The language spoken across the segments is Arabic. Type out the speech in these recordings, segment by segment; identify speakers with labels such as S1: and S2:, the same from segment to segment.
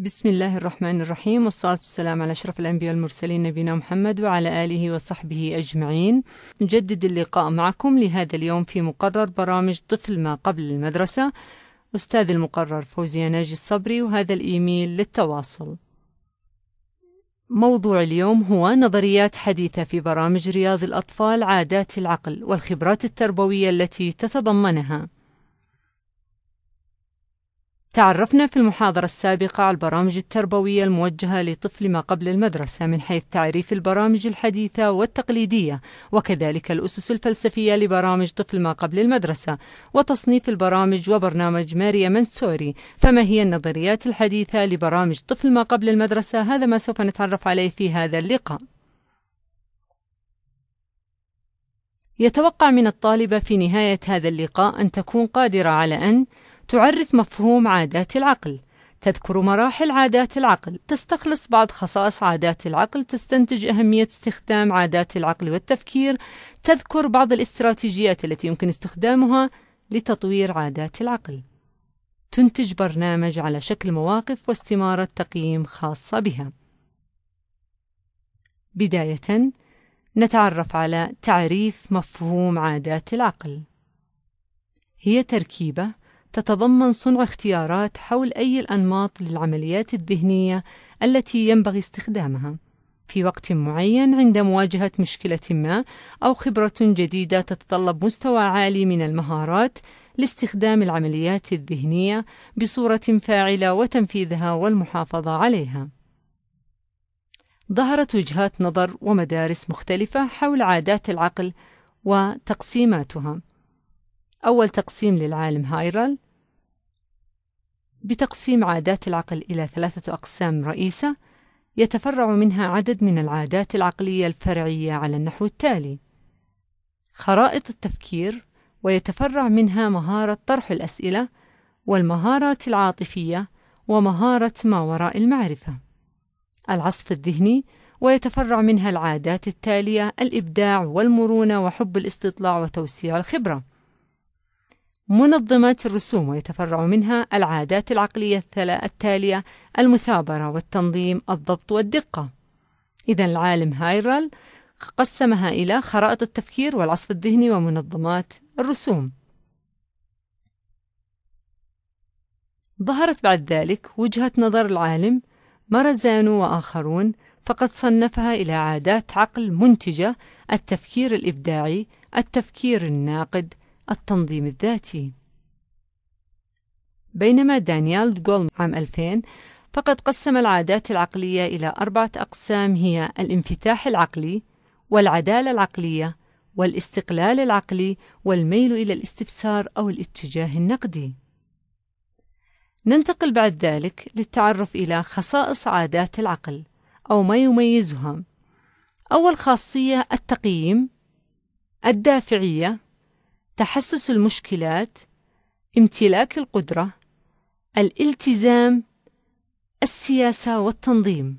S1: بسم الله الرحمن الرحيم والصلاة والسلام على أشرف الأنبياء والمرسلين نبينا محمد وعلى آله وصحبه أجمعين نجدد اللقاء معكم لهذا اليوم في مقرر برامج طفل ما قبل المدرسة أستاذ المقرر فوزية ناجي الصبري وهذا الإيميل للتواصل موضوع اليوم هو نظريات حديثة في برامج رياض الأطفال عادات العقل والخبرات التربوية التي تتضمنها تعرفنا في المحاضرة السابقة على البرامج التربوية الموجهة لطفل ما قبل المدرسة من حيث تعريف البرامج الحديثة والتقليدية وكذلك الأسس الفلسفية لبرامج طفل ما قبل المدرسة وتصنيف البرامج وبرنامج ماريا منسوري فما هي النظريات الحديثة لبرامج طفل ما قبل المدرسة هذا ما سوف نتعرف عليه في هذا اللقاء يتوقع من الطالبة في نهاية هذا اللقاء أن تكون قادرة على أن تعرف مفهوم عادات العقل تذكر مراحل عادات العقل تستخلص بعض خصائص عادات العقل تستنتج أهمية استخدام عادات العقل والتفكير تذكر بعض الاستراتيجيات التي يمكن استخدامها لتطوير عادات العقل تنتج برنامج على شكل مواقف واستمارة تقييم خاصة بها بداية نتعرف على تعريف مفهوم عادات العقل هي تركيبة تتضمن صنع اختيارات حول أي الأنماط للعمليات الذهنية التي ينبغي استخدامها في وقت معين عند مواجهة مشكلة ما أو خبرة جديدة تتطلب مستوى عالي من المهارات لاستخدام العمليات الذهنية بصورة فاعلة وتنفيذها والمحافظة عليها. ظهرت وجهات نظر ومدارس مختلفة حول عادات العقل وتقسيماتها. أول تقسيم للعالم هايرل بتقسيم عادات العقل إلى ثلاثة أقسام رئيسة يتفرع منها عدد من العادات العقلية الفرعية على النحو التالي: خرائط التفكير، ويتفرع منها مهارة طرح الأسئلة، والمهارات العاطفية، ومهارة ما وراء المعرفة. العصف الذهني، ويتفرع منها العادات التالية: الإبداع والمرونة وحب الاستطلاع وتوسيع الخبرة. منظمة الرسوم ويتفرع منها العادات العقلية التالية المثابرة والتنظيم الضبط والدقة إذا العالم هايرال قسمها إلى خرائط التفكير والعصف الذهني ومنظمات الرسوم ظهرت بعد ذلك وجهة نظر العالم مارزانو وآخرون فقد صنفها إلى عادات عقل منتجة التفكير الإبداعي التفكير الناقد التنظيم الذاتي بينما دانيال جولم عام 2000 فقد قسم العادات العقلية إلى أربعة أقسام هي الانفتاح العقلي والعدالة العقلية والاستقلال العقلي والميل إلى الاستفسار أو الاتجاه النقدي. ننتقل بعد ذلك للتعرف إلى خصائص عادات العقل أو ما يميزها. أول خاصية التقييم، الدافعية، تحسس المشكلات امتلاك القدرة الالتزام السياسة والتنظيم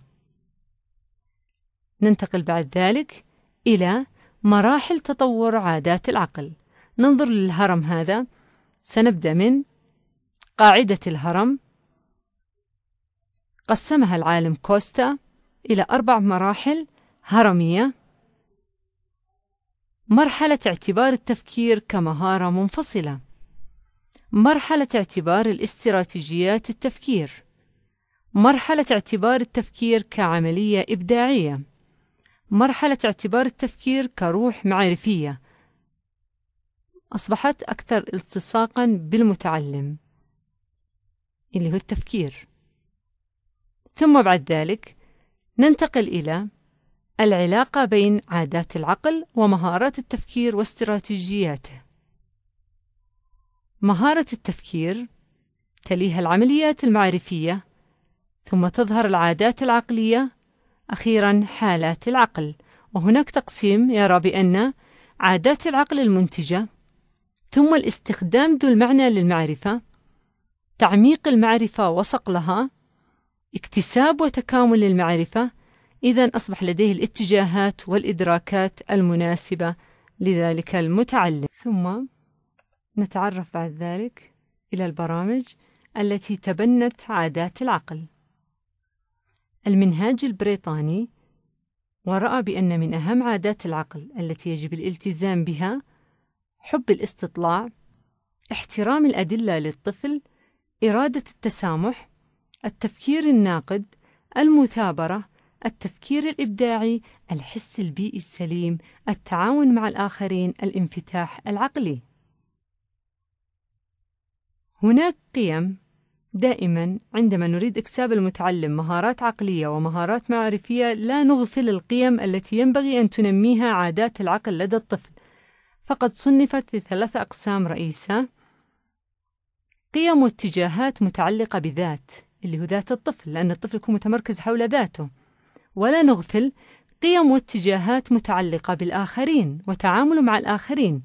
S1: ننتقل بعد ذلك إلى مراحل تطور عادات العقل ننظر للهرم هذا سنبدأ من قاعدة الهرم قسمها العالم كوستا إلى أربع مراحل هرمية مرحلة اعتبار التفكير كمهارة منفصلة مرحلة اعتبار الاستراتيجيات التفكير مرحلة اعتبار التفكير كعملية إبداعية مرحلة اعتبار التفكير كروح معرفية أصبحت أكثر التصاقا بالمتعلم اللي هو التفكير ثم بعد ذلك ننتقل إلى العلاقة بين عادات العقل ومهارات التفكير واستراتيجياته. مهارة التفكير تليها العمليات المعرفية، ثم تظهر العادات العقلية، أخيرا حالات العقل، وهناك تقسيم يرى بأن عادات العقل المنتجة، ثم الاستخدام ذو المعنى للمعرفة، تعميق المعرفة وصقلها، اكتساب وتكامل المعرفة، إذا أصبح لديه الاتجاهات والإدراكات المناسبة لذلك المتعلم ثم نتعرف بعد ذلك إلى البرامج التي تبنت عادات العقل المنهاج البريطاني ورأى بأن من أهم عادات العقل التي يجب الالتزام بها حب الاستطلاع احترام الأدلة للطفل إرادة التسامح التفكير الناقد المثابرة التفكير الإبداعي، الحس البيئي السليم، التعاون مع الآخرين، الانفتاح العقلي. هناك قيم دائما عندما نريد إكساب المتعلم مهارات عقلية ومهارات معرفية لا نغفل القيم التي ينبغي أن تنميها عادات العقل لدى الطفل. فقد صنفت لثلاث أقسام رئيسة: قيم واتجاهات متعلقة بذات اللي هو ذات الطفل لأن الطفل يكون متمركز حول ذاته. ولا نغفل قيم واتجاهات متعلقة بالآخرين وتعامله مع الآخرين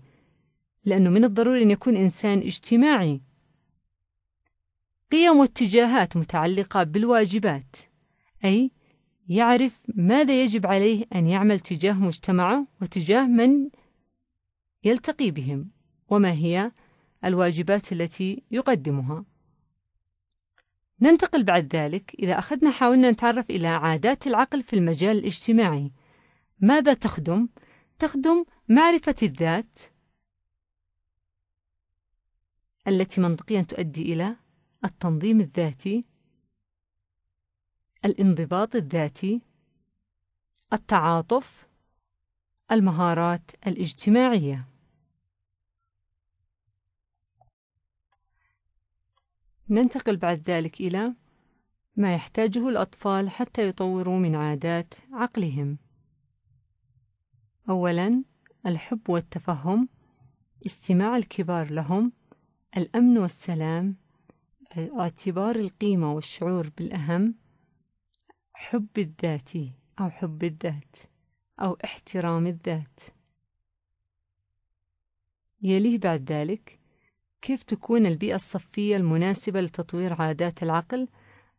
S1: لأنه من الضروري أن يكون إنسان اجتماعي قيم واتجاهات متعلقة بالواجبات أي يعرف ماذا يجب عليه أن يعمل تجاه مجتمعه وتجاه من يلتقي بهم وما هي الواجبات التي يقدمها ننتقل بعد ذلك إذا أخذنا حاولنا نتعرف إلى عادات العقل في المجال الاجتماعي ماذا تخدم؟ تخدم معرفة الذات التي منطقيا تؤدي إلى التنظيم الذاتي الانضباط الذاتي التعاطف المهارات الاجتماعيه ننتقل بعد ذلك إلى ما يحتاجه الأطفال حتى يطوروا من عادات عقلهم. أولاً الحب والتفهم، استماع الكبار لهم، الأمن والسلام، اعتبار القيمة والشعور بالأهم، حب الذات أو حب الذات أو احترام الذات. يليه بعد ذلك كيف تكون البيئة الصفية المناسبة لتطوير عادات العقل؟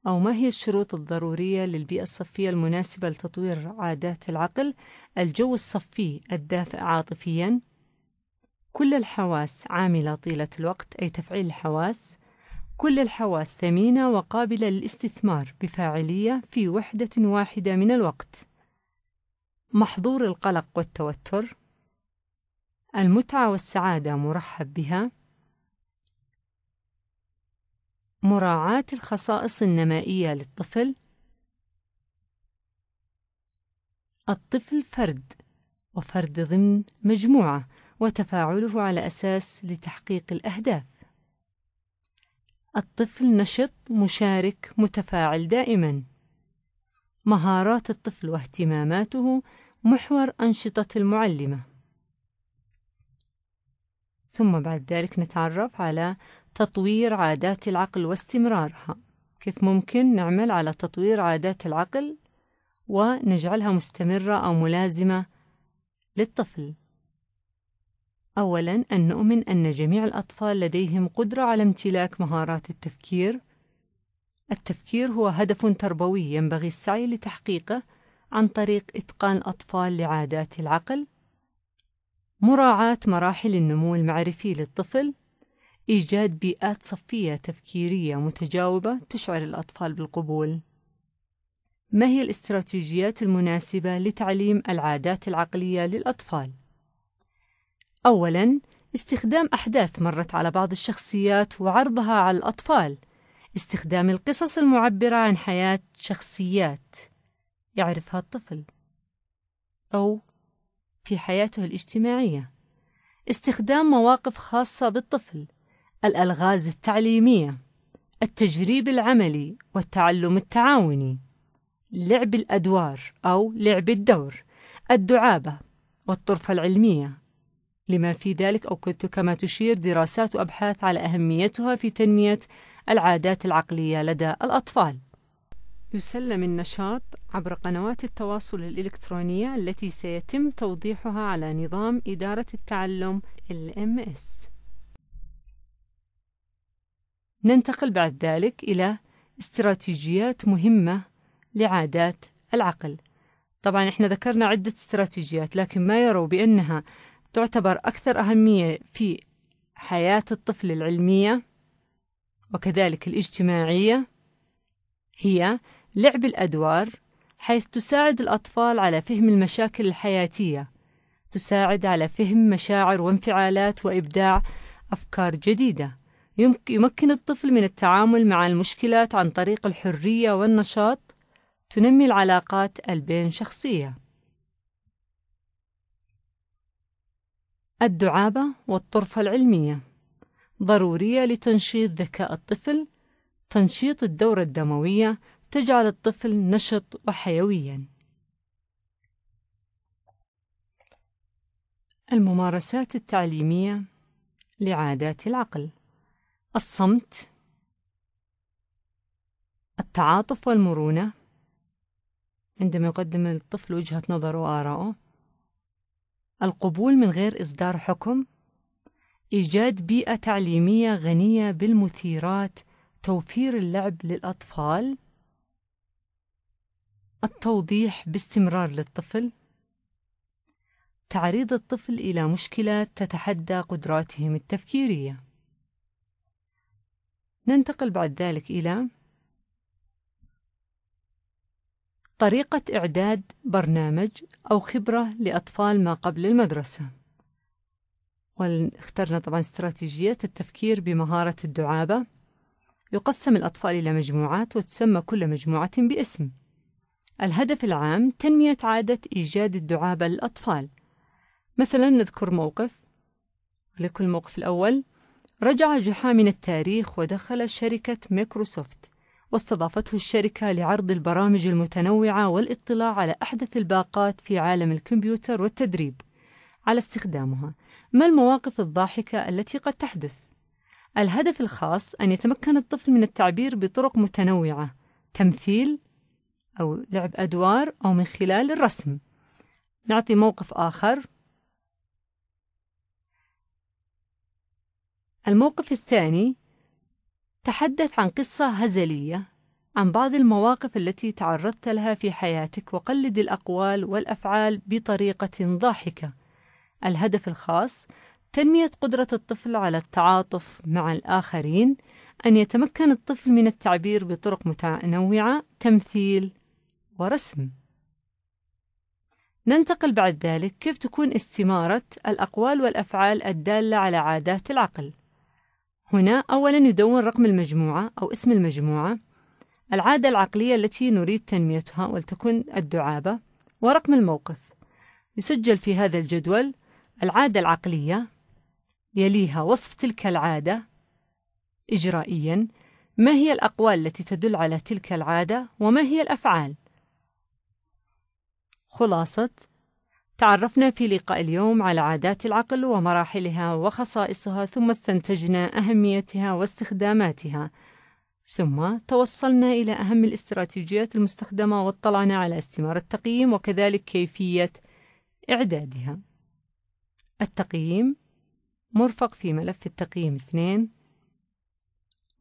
S1: أو ما هي الشروط الضرورية للبيئة الصفية المناسبة لتطوير عادات العقل؟ الجو الصفي الدافئ عاطفيًا، كل الحواس عاملة طيلة الوقت أي تفعيل الحواس، كل الحواس ثمينة وقابلة للاستثمار بفاعلية في وحدة واحدة من الوقت. محظور القلق والتوتر، المتعة والسعادة مرحب بها، مراعاة الخصائص النمائية للطفل الطفل فرد وفرد ضمن مجموعة وتفاعله على أساس لتحقيق الأهداف الطفل نشط مشارك متفاعل دائما مهارات الطفل واهتماماته محور أنشطة المعلمة ثم بعد ذلك نتعرف على تطوير عادات العقل واستمرارها كيف ممكن نعمل على تطوير عادات العقل ونجعلها مستمرة أو ملازمة للطفل أولاً أن نؤمن أن جميع الأطفال لديهم قدرة على امتلاك مهارات التفكير التفكير هو هدف تربوي ينبغي السعي لتحقيقه عن طريق إتقان الأطفال لعادات العقل مراعاة مراحل النمو المعرفي للطفل إيجاد بيئات صفية تفكيرية متجاوبة تشعر الأطفال بالقبول. ما هي الاستراتيجيات المناسبة لتعليم العادات العقلية للأطفال؟ أولاً، استخدام أحداث مرت على بعض الشخصيات وعرضها على الأطفال. استخدام القصص المعبرة عن حياة شخصيات يعرفها الطفل أو في حياته الاجتماعية. استخدام مواقف خاصة بالطفل الألغاز التعليمية التجريب العملي والتعلم التعاوني لعب الأدوار أو لعب الدور الدعابة والطرفة العلمية لما في ذلك أو كما تشير دراسات وأبحاث على أهميتها في تنمية العادات العقلية لدى الأطفال يسلم النشاط عبر قنوات التواصل الإلكترونية التي سيتم توضيحها على نظام إدارة التعلم LMS ننتقل بعد ذلك إلى استراتيجيات مهمة لعادات العقل طبعا احنا ذكرنا عدة استراتيجيات لكن ما يروا بأنها تعتبر أكثر أهمية في حياة الطفل العلمية وكذلك الاجتماعية هي لعب الأدوار حيث تساعد الأطفال على فهم المشاكل الحياتية تساعد على فهم مشاعر وانفعالات وإبداع أفكار جديدة يمكن الطفل من التعامل مع المشكلات عن طريق الحرية والنشاط تنمي العلاقات البين شخصية الدعابة والطرفة العلمية ضرورية لتنشيط ذكاء الطفل تنشيط الدورة الدموية تجعل الطفل نشط وحيويا الممارسات التعليمية لعادات العقل الصمت التعاطف والمرونة عندما يقدم الطفل وجهة نظره وآراءه القبول من غير إصدار حكم إيجاد بيئة تعليمية غنية بالمثيرات توفير اللعب للأطفال التوضيح باستمرار للطفل تعريض الطفل إلى مشكلة تتحدى قدراتهم التفكيرية ننتقل بعد ذلك إلى طريقة إعداد برنامج أو خبرة لأطفال ما قبل المدرسة واخترنا طبعا استراتيجية التفكير بمهارة الدعابة يقسم الأطفال إلى مجموعات وتسمى كل مجموعة باسم الهدف العام تنمية عادة إيجاد الدعابة للأطفال مثلا نذكر موقف لكل موقف الأول رجع جحا من التاريخ ودخل شركة مايكروسوفت واستضافته الشركة لعرض البرامج المتنوعة والاطلاع على أحدث الباقات في عالم الكمبيوتر والتدريب على استخدامها ما المواقف الضاحكة التي قد تحدث؟ الهدف الخاص أن يتمكن الطفل من التعبير بطرق متنوعة تمثيل أو لعب أدوار أو من خلال الرسم نعطي موقف آخر الموقف الثاني تحدث عن قصة هزلية عن بعض المواقف التي تعرضت لها في حياتك وقلد الأقوال والأفعال بطريقة ضاحكة الهدف الخاص تنمية قدرة الطفل على التعاطف مع الآخرين أن يتمكن الطفل من التعبير بطرق متنوعة تمثيل ورسم ننتقل بعد ذلك كيف تكون استمارة الأقوال والأفعال الدالة على عادات العقل هنا أولا يدون رقم المجموعة أو اسم المجموعة العادة العقلية التي نريد تنميتها ولتكن الدعابة ورقم الموقف يسجل في هذا الجدول العادة العقلية يليها وصف تلك العادة إجرائيا ما هي الأقوال التي تدل على تلك العادة وما هي الأفعال خلاصة تعرفنا في لقاء اليوم على عادات العقل ومراحلها وخصائصها ثم استنتجنا أهميتها واستخداماتها ثم توصلنا إلى أهم الاستراتيجيات المستخدمة واطلعنا على استمارة التقييم وكذلك كيفية إعدادها التقييم مرفق في ملف التقييم 2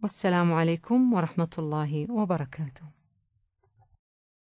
S1: والسلام عليكم ورحمة الله وبركاته